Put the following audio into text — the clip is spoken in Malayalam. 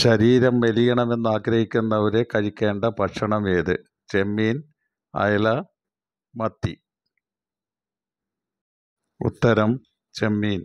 ശരീരം മെലിയണമെന്ന് ആഗ്രഹിക്കുന്നവരെ കഴിക്കേണ്ട ഭക്ഷണം ഏത് ചെമ്മീൻ അയല മത്തി ഉത്തരം ചെമ്മീൻ